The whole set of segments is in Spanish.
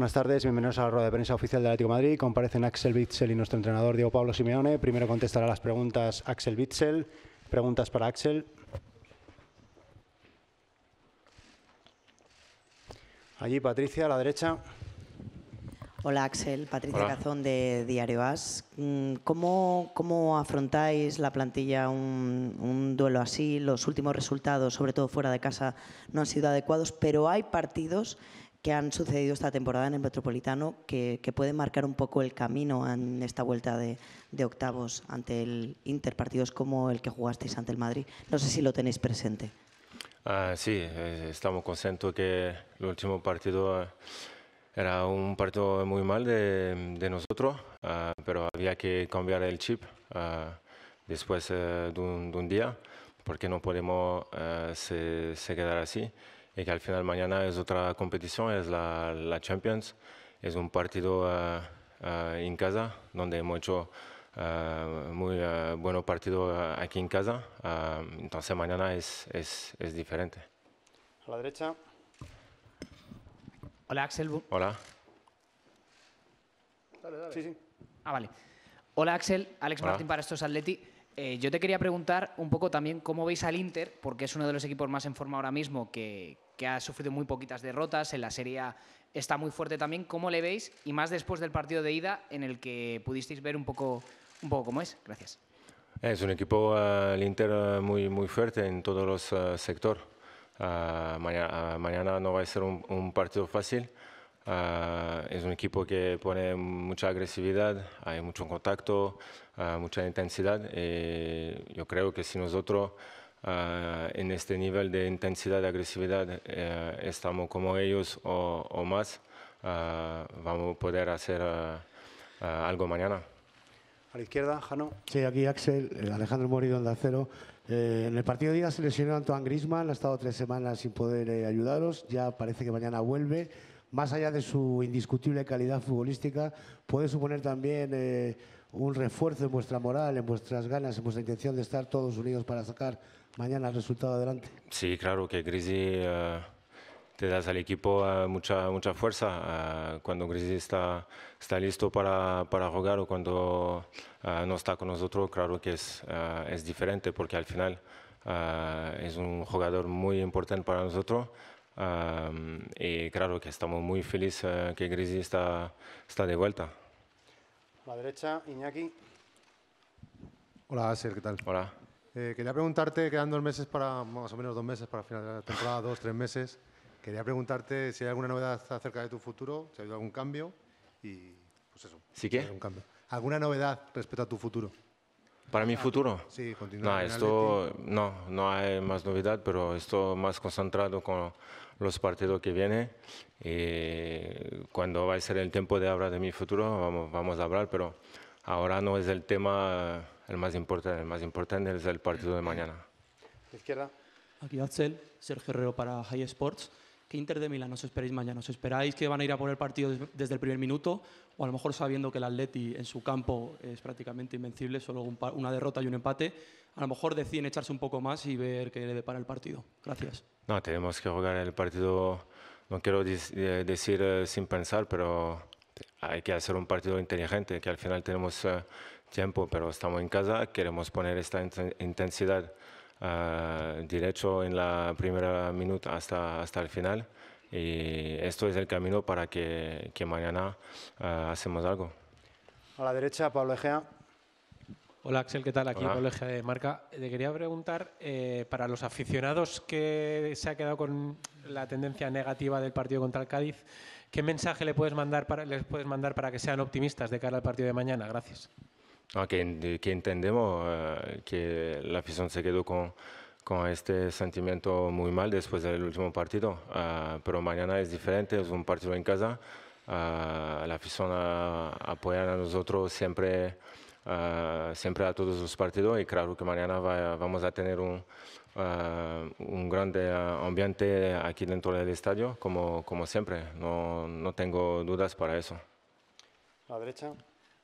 Buenas tardes, bienvenidos a la rueda de prensa oficial del Atlético de Madrid. Comparecen Axel Witzel y nuestro entrenador Diego Pablo Simeone. Primero contestará las preguntas Axel Witzel. Preguntas para Axel. Allí Patricia, a la derecha. Hola Axel, Patricia Cazón de Diario As. Mm, ¿Cómo, ¿Cómo, afrontáis la plantilla un, un, duelo así? Los últimos resultados, sobre todo fuera de casa, no han sido adecuados, pero hay partidos que han sucedido esta temporada en el Metropolitano que, que pueden marcar un poco el camino en esta vuelta de, octavos ante el Inter, partidos como el que jugasteis ante el Madrid. No sé si lo tenéis presente. Ah, sí, eh, estamos contentos que el último partido eh, era un partido muy mal de, nosotros, ah, pero había que cambiar el chip ah, después eh, de un, día, porque no podemos se, se quedar así y que al final mañana es otra competición, es la, Champions. Es un partido ah, ah, en casa donde hemos hecho ah, muy buenos partido aquí en casa. entonces mañana es, es, diferente. A la derecha. Hola, Axel. Hola. Ah, vale. Hola, Axel. Alex Martín para Estos Atleti. Eh, yo te quería preguntar un poco también cómo veis al Inter, porque es uno de los equipos más en forma ahora mismo que, ha sufrido muy poquitas derrotas, en la Serie está muy fuerte también. ¿Cómo le veis? Y más después del partido de ida en el que pudisteis ver un poco, un poco cómo es. Gracias. Es un equipo, eh, el Inter, eh, muy, muy fuerte en todos los sectores. Ah, mañana, ah, mañana, no va a ser un partido fácil. Ah, es un equipo que pone mucha agresividad, hay mucho contacto, ah, mucha intensidad. Y eh, yo creo que si nosotros ah, en este nivel de intensidad, y agresividad, eh, estamos como ellos o, más, vamos a poder hacer algo mañana. A la izquierda, Jano. Sí, aquí Axel, eh, Alejandro Morido, de acero Eh, en el partido de día se lesionó Antoine Grisman, ha estado tres semanas sin poder ayudaros, ya parece que mañana vuelve más allá de su indiscutible calidad futbolística, puede suponer también eh, un refuerzo en vuestra moral, en vuestras ganas, en vuestra intención de estar todos unidos para sacar mañana el resultado adelante. Sí, claro que Grisi eh, te das al equipo eh, mucha, mucha fuerza. cuando Grisi está, está listo para, para jugar o cuando no está con nosotros, claro que es, es diferente porque al final es un jugador muy importante para nosotros y claro que estamos muy felices que Grisi está, de vuelta. A la derecha, Iñaki. Hola, Asier, ¿qué tal? Hola. Eh, quería preguntarte, quedan dos meses para, más o menos dos meses para final de la temporada, dos, tres meses. Quería preguntarte si hay alguna novedad acerca de tu futuro, si ha habido algún cambio y pues eso. ¿Sí qué? Algún cambio. ¿Alguna novedad respecto a tu futuro? Para mi ah, futuro. Sí, continuar. No, esto, no, no hay más novedad, pero estoy más concentrado con los partidos que vienen. Y cuando va a ser el tiempo de hablar de mi futuro, vamos, vamos a hablar, pero ahora no es el tema el más importante. El más importante es el partido de mañana. Izquierda. Aquí Axel, Sergio Herrero para High Sports que Inter de Milán os esperáis mañana? ¿Os esperáis que van a ir a por el partido desde el primer minuto? O a lo mejor sabiendo que el Atleti en su campo es prácticamente invencible, solo una derrota y un empate, a lo mejor deciden echarse un poco más y ver qué le depara el partido. Gracias. No, tenemos que jugar el partido, no quiero eh, decir eh, sin pensar, pero hay que hacer un partido inteligente, que al final tenemos eh, tiempo, pero estamos en casa, queremos poner esta intensidad. Eh, Direcho derecho en la primera minuta hasta, hasta el final. Y esto es el camino para que, que mañana eh, hacemos algo. A la derecha, Pablo Egea. Hola Axel, ¿qué tal? Aquí Pablo Egea de Marca. Te quería preguntar, eh, para los aficionados que se ha quedado con la tendencia negativa del partido contra el Cádiz, ¿qué mensaje le puedes mandar para, les puedes mandar para que sean optimistas de cara al partido de mañana? Gracias. Ah, que, entendemos eh, que la afición se quedó con, con, este sentimiento muy mal después del último partido, ah, pero mañana es diferente, es un partido en casa. Ah, la afición apoya a nosotros siempre, siempre a todos los partidos y claro que mañana vamos a tener un, un gran ambiente aquí dentro del estadio, como, como siempre. No, no tengo dudas para eso. La derecha.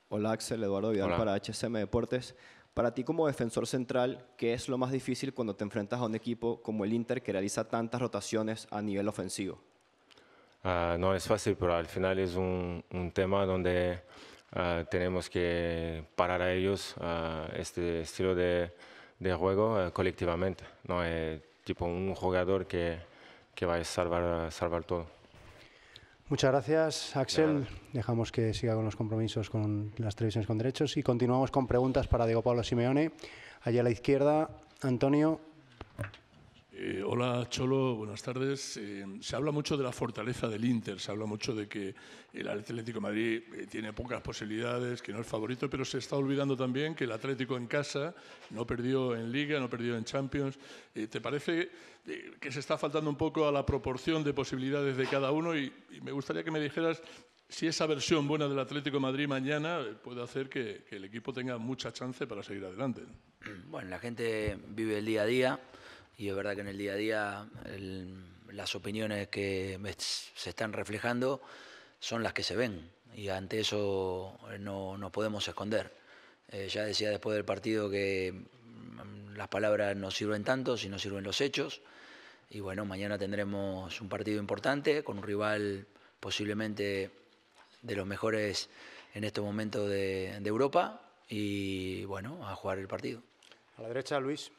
Hola Axel, Eduardo Vidal para HSM Deportes. Para ti como defensor central, ¿qué es lo más difícil cuando te enfrentas a un equipo como el Inter que realiza tantas rotaciones a nivel ofensivo? Ah, no es fácil, pero al final es un, tema donde ah, tenemos que parar a ellos ah, este estilo de, juego colectivamente. No es eh, tipo un jugador que, va a salvar, salvar todo. Muchas gracias, Axel. Dejamos que siga con los compromisos con las televisiones con derechos y continuamos con preguntas para Diego Pablo Simeone. Allá a la izquierda, Antonio. Eh, hola Cholo, buenas tardes. Eh, se habla mucho de la fortaleza del Inter, se habla mucho de que el Atlético Madrid eh, tiene pocas posibilidades, que no es favorito, pero se está olvidando también que el Atlético en casa no perdió en Liga, no perdió en Champions. ¿Te parece que se está faltando un poco a la proporción de posibilidades de cada uno? Y, me gustaría que me dijeras si esa versión buena del Atlético de Madrid mañana puede hacer que, que el equipo tenga mucha chance para seguir adelante. Bueno, la gente vive el día a día y es verdad que en el día a día las opiniones que se están reflejando son las que se ven y ante eso eh, no nos podemos esconder. Eh, ya decía después del partido que mm, las palabras no sirven tanto si no sirven los hechos y bueno, mañana tendremos un partido importante con un rival posiblemente de los mejores en este momento de, de Europa y bueno, a jugar el partido. A la derecha, Luis.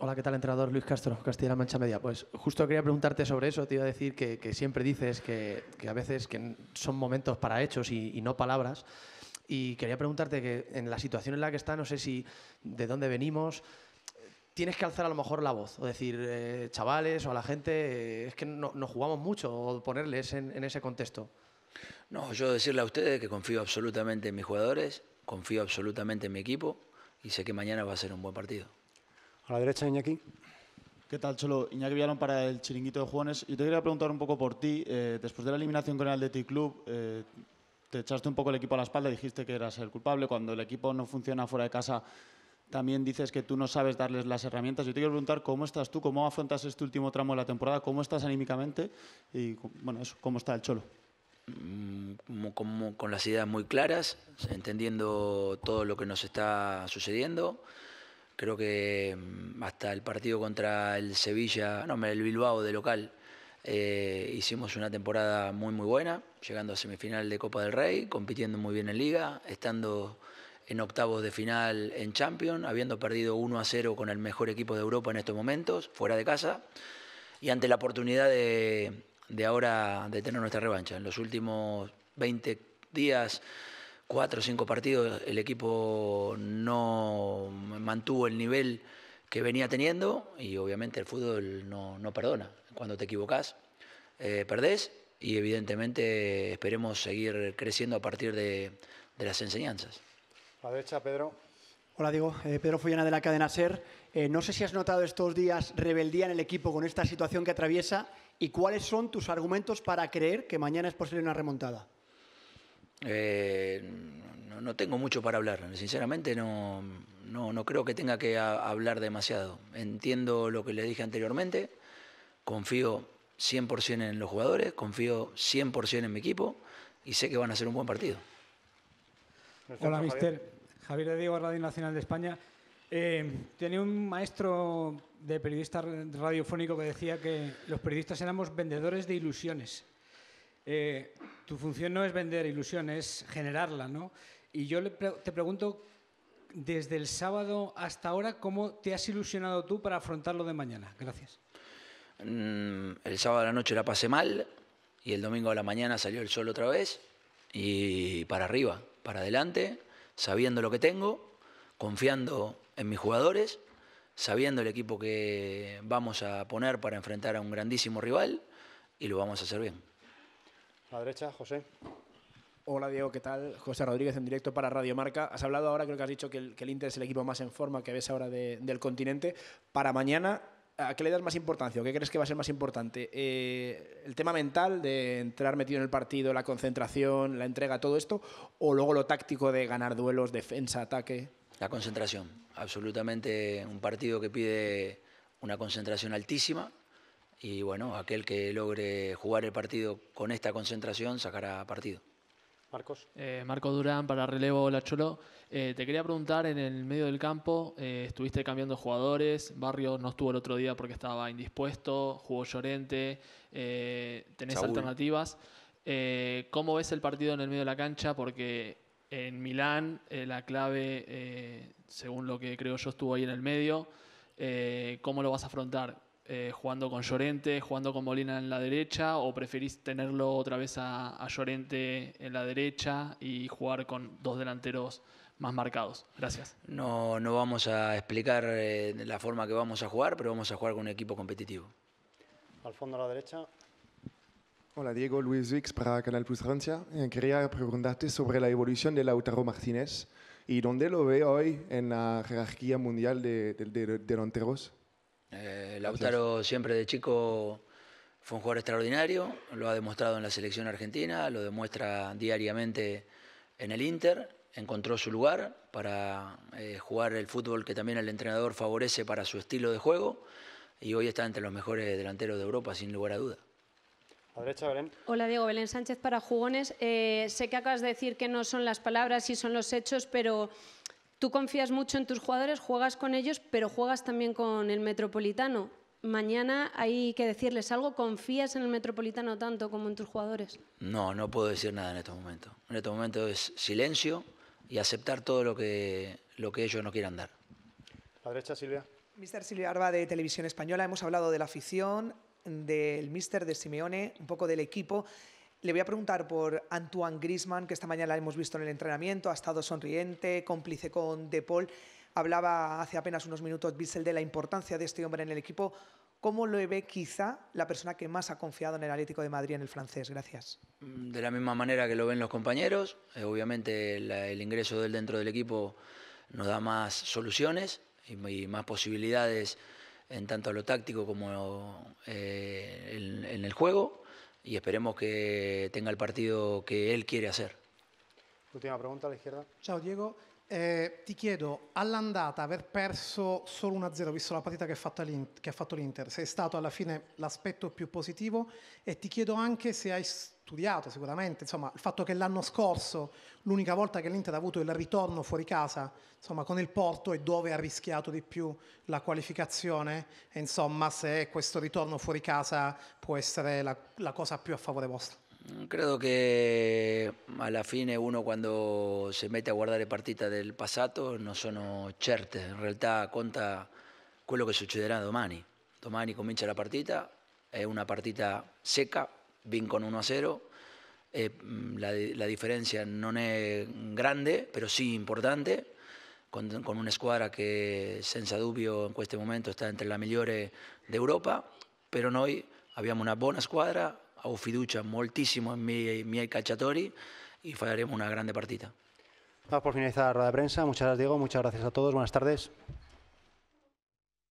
Hola, ¿qué tal, entrenador Luis Castro, Castilla-La Mancha Media? Pues justo quería preguntarte sobre eso. Te iba a decir que, siempre dices que, a veces que son momentos para hechos y, no palabras. Y quería preguntarte que en la situación en la que está, no sé si de dónde venimos, tienes que alzar a lo mejor la voz o decir, eh, chavales o a la gente, eh, es que no, jugamos mucho o ponerles en, en ese contexto. No, yo decirle a ustedes que confío absolutamente en mis jugadores, confío absolutamente en mi equipo y sé que mañana va a ser un buen partido. A la derecha, Iñaki. ¿Qué tal, Cholo? Iñaki Villalón para el Chiringuito de Juanes. Yo te quería preguntar un poco por ti. Eh, después de la eliminación con el Athletic Club, eh, te echaste un poco el equipo a la espalda, dijiste que eras el culpable. Cuando el equipo no funciona fuera de casa, también dices que tú no sabes darles las herramientas. Yo te quiero preguntar cómo estás tú, cómo afrontas este último tramo de la temporada, cómo estás anímicamente y, bueno, eso, cómo está el Cholo. Mm, mm, con las ideas muy claras, entendiendo todo lo que nos está sucediendo. Creo que mm, hasta el partido contra el Sevilla, no, el Bilbao de local, eh, hicimos una temporada muy muy buena, llegando a semifinal de Copa del Rey, compitiendo muy bien en liga, estando en octavos de final en Champions, habiendo perdido 1 a 0 con el mejor equipo de Europa en estos momentos, fuera de casa, y ante la oportunidad de, de ahora de tener nuestra revancha. En los últimos 20 días cuatro o cinco partidos el equipo no mantuvo el nivel que venía teniendo y obviamente el fútbol no, perdona. Cuando te equivocas, eh, perdés y evidentemente esperemos seguir creciendo a partir de, las enseñanzas. A la derecha, Pedro. Hola, Diego. Eh, Pedro Follana de la cadena SER. Eh, no sé si has notado estos días rebeldía en el equipo con esta situación que atraviesa y cuáles son tus argumentos para creer que mañana es posible una remontada. Eh, no, tengo mucho para hablar, sinceramente no, no, no creo que tenga que hablar demasiado. Entiendo lo que le dije anteriormente, confío 100% en los jugadores, confío 100% en mi equipo y sé que van a hacer un buen partido. Hola, mister. Javier de Diego, Radio Nacional de España. Eh, tenía un maestro de periodista radiofónico que decía que los periodistas éramos vendedores de ilusiones. Eh, tu función no es vender ilusiones, generarla, ¿no? Y yo te pregunto, desde el sábado hasta ahora, ¿cómo te has ilusionado tú para afrontarlo de mañana? Gracias. Mm, el sábado a la noche la pasé mal y el domingo a la mañana salió el sol otra vez y para arriba, para adelante, sabiendo lo que tengo, confiando en mis jugadores, sabiendo el equipo que vamos a poner para enfrentar a un grandísimo rival y lo vamos a hacer bien. A la derecha, José. Hola Diego, ¿qué tal? José Rodríguez en directo para Radio Marca. Has hablado ahora, creo que has dicho que el, Inter es el equipo más en forma que ves ahora del continente. Para mañana, ¿a qué le das más importancia? ¿O ¿Qué crees que va a ser más importante? Eh, ¿El tema mental de entrar metido en el partido, la concentración, la entrega, todo esto? ¿O luego lo táctico de ganar duelos, defensa, ataque? La concentración, absolutamente un partido que pide una concentración altísima y bueno, aquel que logre jugar el partido con esta concentración sacará partido. Marcos. Eh, Durán para relevo La Cholo. Eh, te quería preguntar, en el medio del campo eh, estuviste cambiando jugadores, Barrio no estuvo el otro día porque estaba indispuesto, jugó Llorente, eh, tenés alternativas. ¿Cómo ves el partido en el medio de la cancha? Porque en Milán la clave, según lo que creo yo, estuvo ahí en el medio. ¿Cómo lo vas a afrontar? Eh, jugando con Llorente, jugando con Molina en la derecha, o preferís tenerlo otra vez a, Llorente en la derecha y jugar con dos delanteros más marcados. Gracias. No, no vamos a explicar eh, la forma que vamos a jugar, pero vamos a jugar con un equipo competitivo. Al fondo a la derecha. Hola Diego, Luis Vix para Canal Plus Francia. Eh, quería preguntarte sobre la evolución de Lautaro Martínez y dónde lo ve hoy en la jerarquía mundial de delanteros. Eh, Lautaro siempre de chico fue un jugador extraordinario, lo ha demostrado en la selección argentina, lo demuestra diariamente en el Inter, encontró su lugar para eh, jugar el fútbol que también el entrenador favorece para su estilo de juego y hoy está entre los mejores delanteros de Europa, sin lugar a duda. Hola Diego, Belén Sánchez para Jugones. Eh, sé que acabas de decir que no son las palabras y son los hechos, pero Tú confías mucho en tus jugadores, juegas con ellos, pero juegas también con el Metropolitano. Mañana hay que decirles algo. ¿Confías en el Metropolitano tanto como en tus jugadores? No, no puedo decir nada en este momento En este momento es silencio y aceptar todo lo que, lo que ellos no quieran dar. A derecha, Silvia. Mister Silvia Arba de Televisión Española. Hemos hablado de la afición, del mister de Simeone, un poco del equipo. Le voy a preguntar por Antoine Grisman, que esta mañana la hemos visto en el entrenamiento, ha estado sonriente, cómplice con De Paul. Hablaba hace apenas unos minutos Bissell de la importancia de este hombre en el equipo. ¿Cómo lo ve quizá la persona que más ha confiado en el Atlético de Madrid en el francés? Gracias. Mm, de la misma manera que lo ven los compañeros, eh, obviamente el, ingreso del dentro del equipo nos da más soluciones y, más posibilidades en tanto a lo táctico como eh, en el juego y esperemos que tenga el partido que él quiere hacer. Última pregunta a la izquierda. Chao, Diego. Eh, ti chiedo, all'andata aver perso solo 1-0, visto la partita che ha fatto l'Inter, sei stato alla fine l'aspetto più positivo e ti chiedo anche se hai studiato sicuramente, insomma, il fatto che l'anno scorso, l'unica volta che l'Inter ha avuto il ritorno fuori casa, insomma, con il Porto e dove ha rischiato di più la qualificazione, e insomma, se questo ritorno fuori casa può essere la, la cosa più a favore vostra. Creo que mm, a la fine uno cuando se mete a guardar el partite del pasado no son certe, en realidad cuenta lo que sucederá domani. Domani comienza la partita, es una partita vin con 1-0, eh, mm, la, la, no es grande, pero sí importante, con, una escuadra que, sin dubbio en este momento está entre las mejores de Europa. Pero nosotros habíamos una buena escuadra, Hago fiducia en mi, Cachatori Cacciatori y fallaremos una grande partida. Vamos por finalizar la rueda de prensa. Muchas gracias, Diego. Muchas gracias a todos. Buenas tardes.